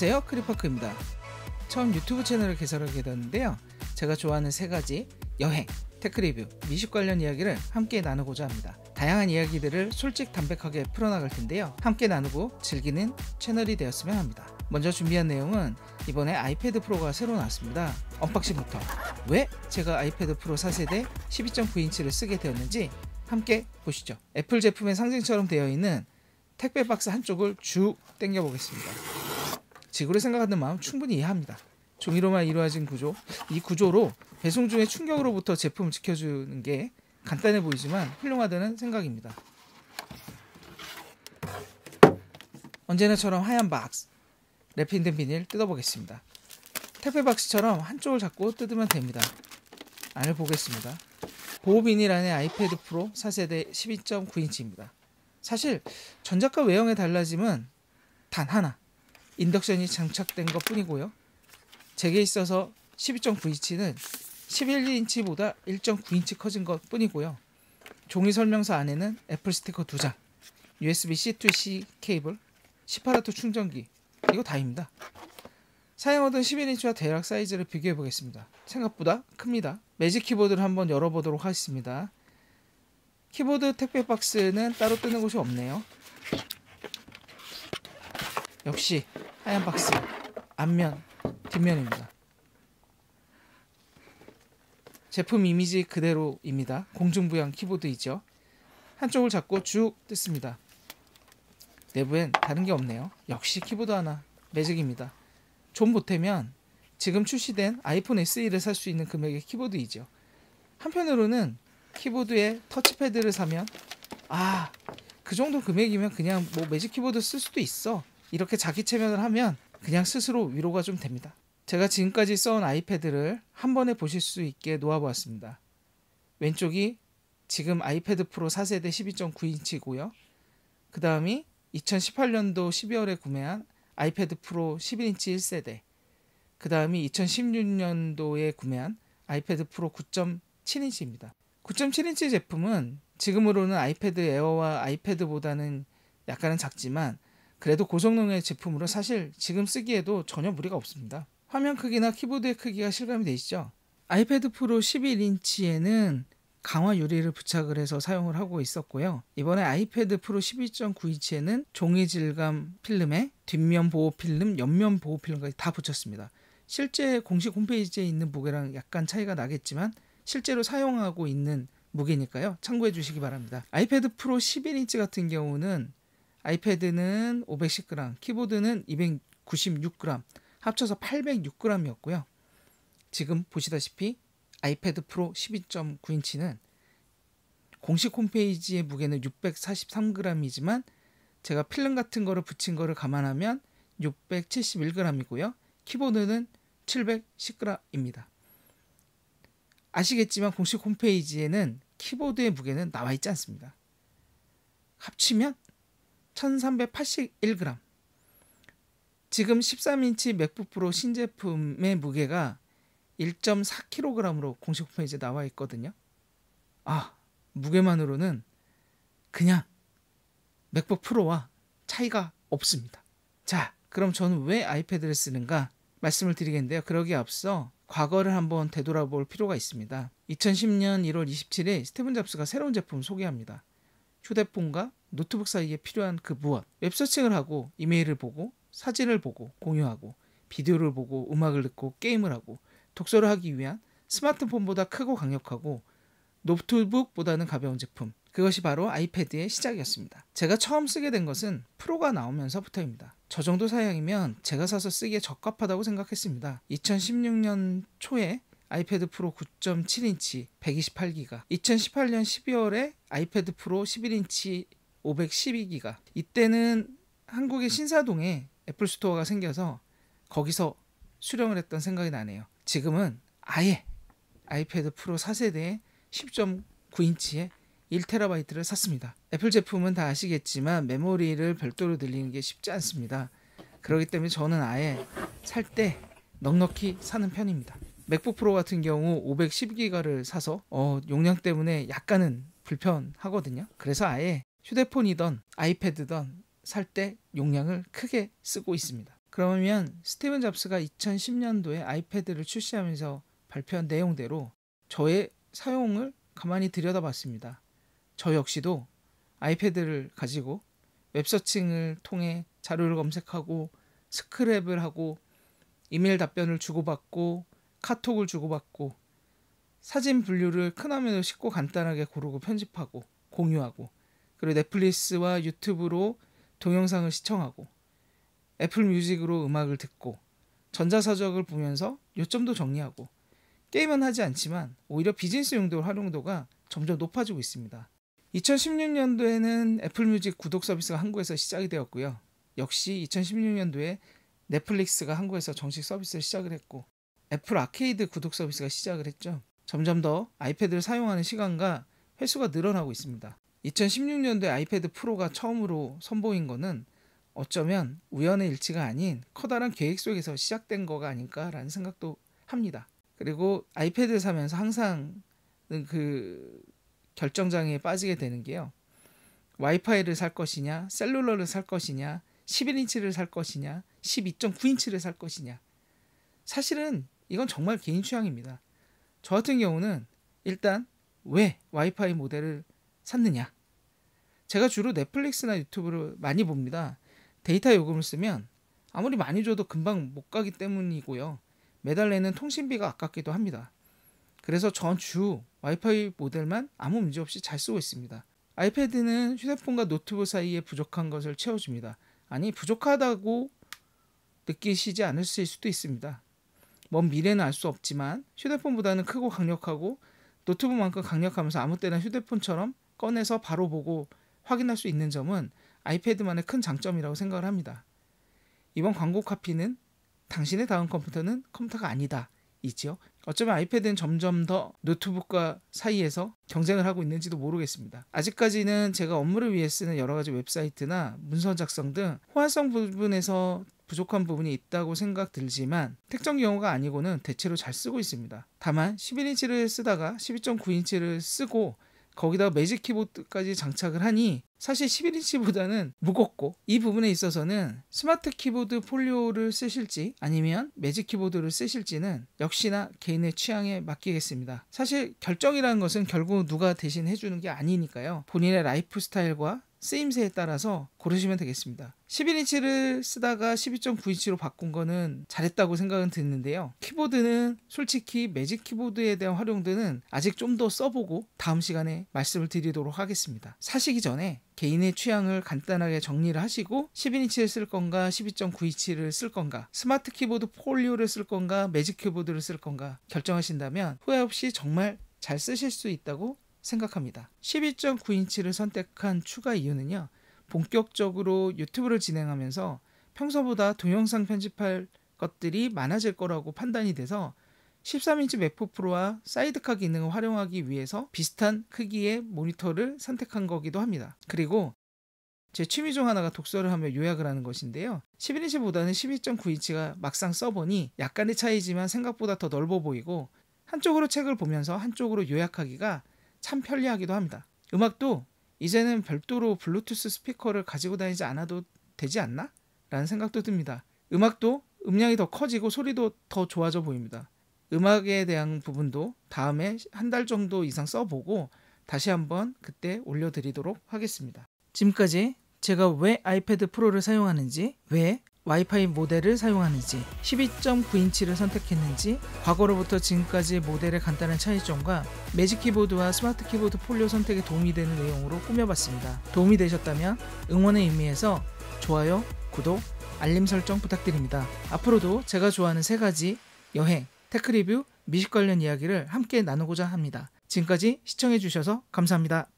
안녕하세요 크리파크입니다 처음 유튜브 채널을 개설하게 되었는데요 제가 좋아하는 세 가지 여행, 테크리뷰, 미식 관련 이야기를 함께 나누고자 합니다 다양한 이야기들을 솔직 담백하게 풀어나갈 텐데요 함께 나누고 즐기는 채널이 되었으면 합니다 먼저 준비한 내용은 이번에 아이패드 프로가 새로 나왔습니다 언박싱부터 왜 제가 아이패드 프로 4세대 12.9인치를 쓰게 되었는지 함께 보시죠 애플 제품의 상징처럼 되어 있는 택배 박스 한쪽을 쭉 당겨 보겠습니다 지구를 생각하는 마음 충분히 이해합니다. 종이로만 이루어진 구조, 이 구조로 배송 중에 충격으로부터 제품을 지켜주는 게 간단해 보이지만 훌륭하다는 생각입니다. 언제나처럼 하얀 박스, 랩핑된 비닐 뜯어보겠습니다. 택배 박스처럼 한쪽을 잡고 뜯으면 됩니다. 안을 보겠습니다. 보호 비닐 안에 아이패드 프로 4세대 12.9인치입니다. 사실 전작과 외형의 달라짐은 단 하나, 인덕션이 장착된 것 뿐이고요. 제게 있어서 12.9인치는 11인치보다 1.9인치 커진 것 뿐이고요. 종이 설명서 안에는 애플 스티커 2장, USB C2C 케이블, 18W 충전기, 이거 다입니다. 사용하던 11인치와 대략 사이즈를 비교해 보겠습니다. 생각보다 큽니다. 매직 키보드를 한번 열어보도록 하겠습니다. 키보드 택배 박스는 따로 뜨는 곳이 없네요. 역시 하얀 박스 앞면 뒷면입니다. 제품 이미지 그대로입니다. 공중부양 키보드이죠. 한쪽을 잡고 쭉 뜯습니다. 내부엔 다른 게 없네요. 역시 키보드 하나 매직입니다. 좀 보태면 지금 출시된 아이폰 SE를 살 수 있는 금액의 키보드이죠. 한편으로는 키보드에 터치패드를 사면 아, 그 정도 금액이면 그냥 뭐 매직 키보드 쓸 수도 있어. 이렇게 자기 체면을 하면 그냥 스스로 위로가 좀 됩니다. 제가 지금까지 써온 아이패드를 한 번에 보실 수 있게 놓아보았습니다. 왼쪽이 지금 아이패드 프로 4세대 12.9인치고요. 그 다음이 2018년도 12월에 구매한 아이패드 프로 11인치 1세대. 그 다음이 2016년도에 구매한 아이패드 프로 9.7인치입니다. 9.7인치 제품은 지금으로는 아이패드 에어와 아이패드보다는 약간은 작지만 그래도 고성능의 제품으로 사실 지금 쓰기에도 전혀 무리가 없습니다. 화면 크기나 키보드의 크기가 실감이 되시죠? 아이패드 프로 11인치에는 강화 유리를 부착을 해서 사용을 하고 있었고요. 이번에 아이패드 프로 1 2 9인치에는 종이 질감 필름에 뒷면 보호 필름, 옆면 보호 필름까지 다 붙였습니다. 실제 공식 홈페이지에 있는 무게랑 약간 차이가 나겠지만 실제로 사용하고 있는 무게니까요. 참고해 주시기 바랍니다. 아이패드 프로 11인치 같은 경우는 아이패드는 510g, 키보드는 296g, 합쳐서 806g이었고요. 지금 보시다시피 아이패드 프로 12.9인치는 공식 홈페이지의 무게는 643g이지만 제가 필름 같은 거를 붙인 거를 감안하면 671g이고요. 키보드는 710g입니다. 아시겠지만 공식 홈페이지에는 키보드의 무게는 나와 있지 않습니다. 합치면 1381g. 지금 13인치 맥북 프로 신제품의 무게가 1.4kg으로 공식 홈페이지에 나와 있거든요. 아, 무게만으로는 그냥 맥북 프로와 차이가 없습니다. 자, 그럼 저는 왜 아이패드를 쓰는가 말씀을 드리겠는데요. 그러기에 앞서 과거를 한번 되돌아볼 필요가 있습니다. 2010년 1월 27일 스티븐 잡스가 새로운 제품 을 소개합니다. 휴대폰과 노트북 사이에 필요한 그무엇 웹서칭을 하고 이메일을 보고 사진을 보고 공유하고 비디오를 보고 음악을 듣고 게임을 하고 독서를 하기 위한 스마트폰보다 크고 강력하고 노트북보다는 가벼운 제품 그것이 바로 아이패드의 시작이었습니다. 제가 처음 쓰게 된 것은 프로가 나오면서부터입니다. 저 정도 사양이면 제가 사서 쓰기에 적합하다고 생각했습니다. 2016년 초에 아이패드 프로 9.7인치 128기가 2018년 12월에 아이패드 프로 11인치 512기가 이때는 한국의 신사동에 애플 스토어가 생겨서 거기서 수령을 했던 생각이 나네요. 지금은 아예 아이패드 프로 4세대 10.9인치에 1테라바이트를 샀습니다. 애플 제품은 다 아시겠지만 메모리를 별도로 늘리는 게 쉽지 않습니다. 그렇기 때문에 저는 아예 살 때 넉넉히 사는 편입니다. 맥북 프로 같은 경우 512기가를 사서 어, 용량 때문에 약간은 불편하거든요. 그래서 아예 휴대폰이던 아이패드던 살 때 용량을 크게 쓰고 있습니다. 그러면 스티븐 잡스가 2010년도에 아이패드를 출시하면서 발표한 내용대로 저의 사용을 가만히 들여다봤습니다. 저 역시도 아이패드를 가지고 웹서칭을 통해 자료를 검색하고 스크랩을 하고 이메일 답변을 주고받고 카톡을 주고받고 사진 분류를 큰 화면으로 쉽고 간단하게 고르고 편집하고 공유하고 그리고 넷플릭스와 유튜브로 동영상을 시청하고 애플 뮤직으로 음악을 듣고 전자서적을 보면서 요점도 정리하고 게임은 하지 않지만 오히려 비즈니스 용도 로 활용도가 점점 높아지고 있습니다. 2016년도에는 애플 뮤직 구독 서비스가 한국에서 시작이 되었고요. 역시 2016년도에 넷플릭스가 한국에서 정식 서비스를 시작을 했고 애플 아케이드 구독 서비스가 시작을 했죠. 점점 더 아이패드를 사용하는 시간과 횟수가 늘어나고 있습니다. 2016년도에 아이패드 프로가 처음으로 선보인 것은 어쩌면 우연의 일치가 아닌 커다란 계획 속에서 시작된 거가 아닐까라는 생각도 합니다. 그리고 아이패드를 사면서 항상 그 결정장애에 빠지게 되는 게요. 와이파이를 살 것이냐, 셀룰러를 살 것이냐, 11인치를 살 것이냐, 12.9인치를 살 것이냐. 사실은 이건 정말 개인 취향입니다. 저 같은 경우는 일단 왜 와이파이 모델을 샀느냐? 제가 주로 넷플릭스나 유튜브를 많이 봅니다. 데이터 요금을 쓰면 아무리 많이 줘도 금방 못 가기 때문이고요. 매달 내는 통신비가 아깝기도 합니다. 그래서 전 주 와이파이 모델만 아무 문제 없이 잘 쓰고 있습니다. 아이패드는 휴대폰과 노트북 사이에 부족한 것을 채워줍니다. 아니, 부족하다고 느끼시지 않으실 수도 있습니다. 먼 미래는 알 수 없지만 휴대폰보다는 크고 강력하고 노트북만큼 강력하면서 아무 때나 휴대폰처럼 꺼내서 바로 보고 확인할 수 있는 점은 아이패드만의 큰 장점이라고 생각을 합니다. 이번 광고 카피는 당신의 다음 컴퓨터는 컴퓨터가 아니다. 있지요 어쩌면 아이패드는 점점 더 노트북과 사이에서 경쟁을 하고 있는지도 모르겠습니다. 아직까지는 제가 업무를 위해 쓰는 여러 가지 웹사이트나 문서 작성 등 호환성 부분에서 부족한 부분이 있다고 생각 들지만 특정 경우가 아니고는 대체로 잘 쓰고 있습니다. 다만 11인치를 쓰다가 12.9인치를 쓰고 거기다 매직 키보드까지 장착을 하니 사실 11인치보다는 무겁고 이 부분에 있어서는 스마트 키보드 폴리오를 쓰실지 아니면 매직 키보드를 쓰실지는 역시나 개인의 취향에 맡기겠습니다. 사실 결정이라는 것은 결국 누가 대신 해주는 게 아니니까요. 본인의 라이프 스타일과 쓰임새에 따라서 고르시면 되겠습니다. 11인치를 쓰다가 12.9인치로 바꾼 거는 잘했다고 생각은 드는데요. 키보드는 솔직히 매직 키보드에 대한 활용도는 아직 좀 더 써보고 다음 시간에 말씀을 드리도록 하겠습니다. 사시기 전에 개인의 취향을 간단하게 정리를 하시고 11인치를 쓸 건가 12.9인치를 쓸 건가 스마트 키보드 폴리오를 쓸 건가 매직 키보드를 쓸 건가 결정하신다면 후회 없이 정말 잘 쓰실 수 있다고 생각합니다. 12.9인치를 선택한 추가 이유는요. 본격적으로 유튜브를 진행하면서 평소보다 동영상 편집할 것들이 많아질 거라고 판단이 돼서 13인치 맥북 프로와 사이드카 기능을 활용하기 위해서 비슷한 크기의 모니터를 선택한 거기도 합니다. 그리고 제 취미 중 하나가 독서를 하며 요약을 하는 것인데요. 11인치보다는 12.9인치가 막상 써보니 약간의 차이지만 생각보다 더 넓어 보이고 한쪽으로 책을 보면서 한쪽으로 요약하기가 참 편리하기도 합니다. 음악도 이제는 별도로 블루투스 스피커를 가지고 다니지 않아도 되지 않나? 라는 생각도 듭니다. 음악도 음량이 더 커지고 소리도 더 좋아져 보입니다. 음악에 대한 부분도 다음에 한 달 정도 이상 써보고 다시 한번 그때 올려드리도록 하겠습니다. 지금까지 제가 왜 아이패드 프로를 사용하는지, 왜 와이파이 모델을 사용하는지 12.9인치를 선택했는지 과거로부터 지금까지 의 모델의 간단한 차이점과 매직 키보드와 스마트 키보드 폴리오 선택에 도움이 되는 내용으로 꾸며봤습니다. 도움이 되셨다면 응원의 의미에서 좋아요, 구독, 알림 설정 부탁드립니다. 앞으로도 제가 좋아하는 세 가지 여행, 테크 리뷰, 미식 관련 이야기를 함께 나누고자 합니다. 지금까지 시청해주셔서 감사합니다.